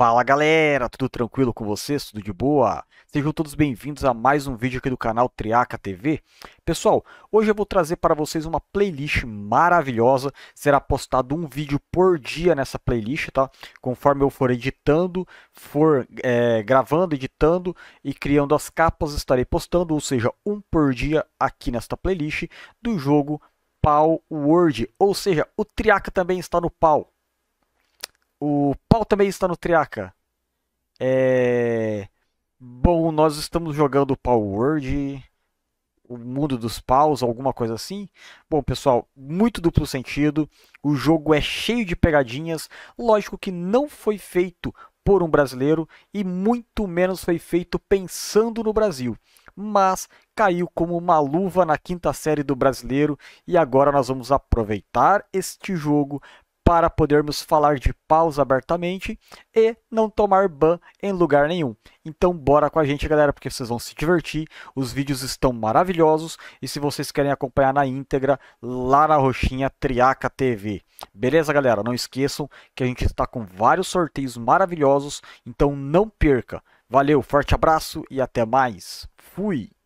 Fala galera, tudo tranquilo com vocês? Tudo de boa? Sejam todos bem-vindos a mais um vídeo aqui do canal Triaca TV. Pessoal, hoje eu vou trazer para vocês uma playlist maravilhosa. Será postado um vídeo por dia nessa playlist, tá? Conforme eu for editando, for é, gravando, editando e criando as capas, estarei postando, ou seja, um por dia aqui nesta playlist do jogo Pau World. Ou seja, o Triaca também está no pau. O pau também está no Triaca. É... Bom, nós estamos jogando Power Word, o mundo dos paus, alguma coisa assim. Bom, pessoal, muito duplo sentido. O jogo é cheio de pegadinhas. Lógico que não foi feito por um brasileiro e muito menos foi feito pensando no Brasil. Mas caiu como uma luva na quinta série do brasileiro e agora nós vamos aproveitar este jogo para podermos falar de paus abertamente e não tomar ban em lugar nenhum. Então bora com a gente, galera, porque vocês vão se divertir, os vídeos estão maravilhosos e se vocês querem acompanhar na íntegra, lá na roxinha Triaca TV. Beleza, galera? Não esqueçam que a gente está com vários sorteios maravilhosos, então não perca. Valeu, forte abraço e até mais. Fui!